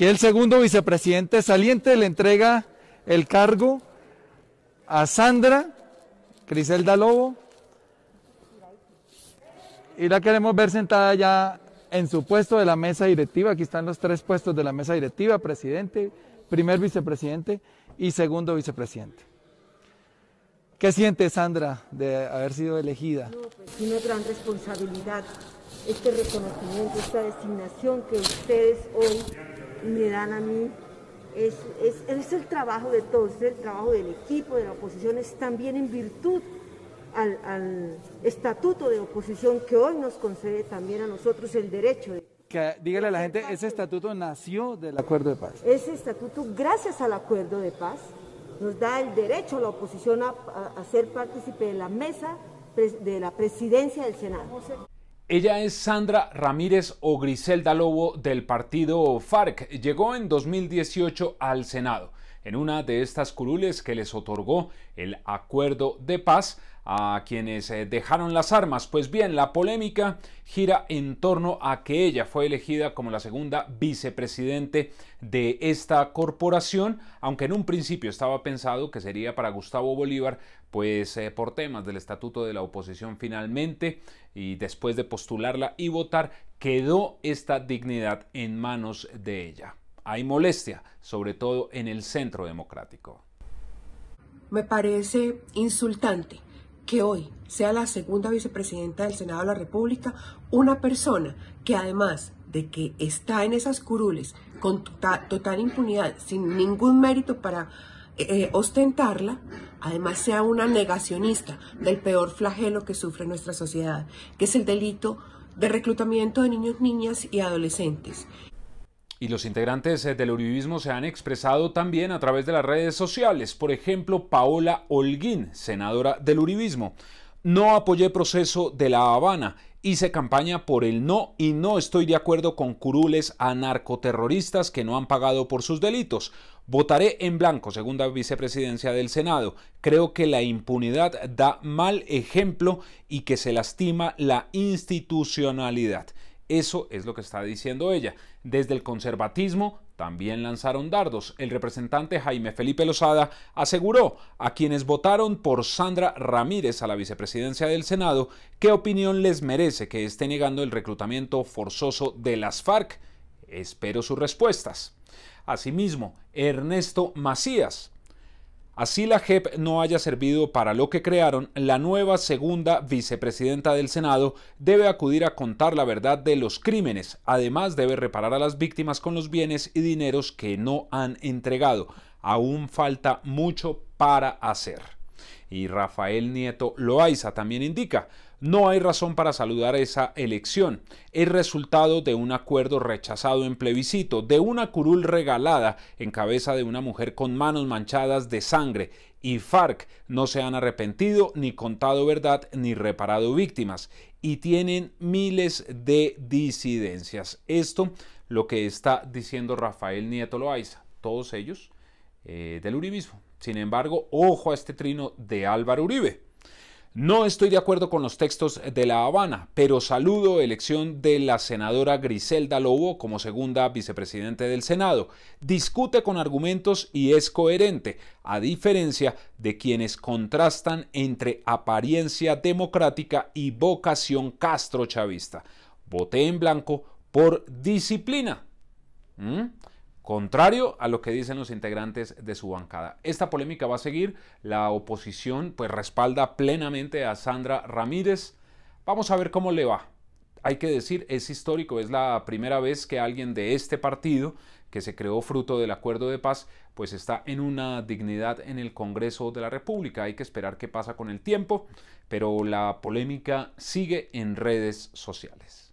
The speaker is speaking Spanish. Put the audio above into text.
que el segundo vicepresidente saliente le entrega el cargo a Sandra Criselda Lobo y la queremos ver sentada ya en su puesto de la mesa directiva. Aquí están los tres puestos de la mesa directiva, presidente, primer vicepresidente y segundo vicepresidente. ¿Qué siente Sandra de haber sido elegida? No, pues, gran responsabilidad, este reconocimiento, esta designación que ustedes hoy me dan a mí es, el trabajo de todos, es el trabajo del equipo, de la oposición, es también en virtud al, estatuto de oposición que hoy nos concede también a nosotros el derecho de... dígale a la gente, ese estatuto nació del acuerdo de paz. Ese estatuto, gracias al acuerdo de paz, nos da el derecho a la oposición a ser partícipe de la mesa de la presidencia del Senado. Ella es Sandra Ramírez o Griselda Lobo del partido FARC. Llegó en 2018 al Senado. En una de estas curules que les otorgó el acuerdo de paz, a quienes eh, dejaron las armas. Pues bien, la polémica gira en torno a que ella fue elegida como la segunda vicepresidente de esta corporación, aunque en un principio estaba pensado que sería para Gustavo Bolívar, pues eh, por temas del estatuto de la oposición finalmente y después de postularla y votar, quedó esta dignidad en manos de ella. Hay molestia, sobre todo en el centro democrático. Me parece insultante que hoy sea la segunda vicepresidenta del Senado de la República una persona que además de que está en esas curules con tota-, total, impunidad, sin ningún mérito para eh, eh, ostentarla, además sea una negacionista del peor flagelo que sufre nuestra sociedad, que es el delito de reclutamiento de niños, niñas y adolescentes. Y los integrantes eh, del uribismo se han expresado también a través de las redes sociales. Por ejemplo, Paola Holguín, senadora del uribismo. No apoyé el proceso de La Habana. Hice campaña por el no y no estoy de acuerdo con curules a narcoterroristas que no han pagado por sus delitos. Votaré en blanco, segunda vicepresidencia del Senado. Creo que la impunidad da mal ejemplo y que se lastima la institucionalidad. Eso es lo que está diciendo ella. Desde el conservatismo también lanzaron dardos. El representante Jaime Felipe Lozada aseguró a quienes votaron por Sandra Ramírez a la vicepresidencia del Senado qué opinión les merece que esté negando el reclutamiento forzoso de las FARC. Espero sus respuestas. Asimismo, Ernesto Macías, Así la JEP no haya servido para lo que crearon, la nueva segunda vicepresidenta del Senado debe acudir a contar la verdad de los crímenes. Además, debe reparar a las víctimas con los bienes y dineros que no han entregado. Aún falta mucho para hacer y Rafael Nieto Loaiza también indica, no hay razón para saludar esa elección. Es resultado de un acuerdo rechazado en plebiscito, de una curul regalada en cabeza de una mujer con manos manchadas de sangre y FARC no se han arrepentido ni contado verdad ni reparado víctimas y tienen miles de disidencias. Esto lo que está diciendo Rafael Nieto Loaiza, todos ellos eh, del Uribismo. Sin embargo, ojo a este trino de Álvaro Uribe. No estoy de acuerdo con los textos de La Habana, pero saludo elección de la senadora Griselda Lobo como segunda vicepresidente del Senado. Discute con argumentos y es coherente, a diferencia de quienes contrastan entre apariencia democrática y vocación castrochavista. Voté en blanco por disciplina. ¿Mm? contrario a lo que dicen los integrantes de su bancada. Esta polémica va a seguir, la oposición pues respalda plenamente a Sandra Ramírez. Vamos a ver cómo le va. Hay que decir, es histórico, es la primera vez que alguien de este partido, que se creó fruto del acuerdo de paz, pues está en una dignidad en el Congreso de la República. Hay que esperar qué pasa con el tiempo, pero la polémica sigue en redes sociales.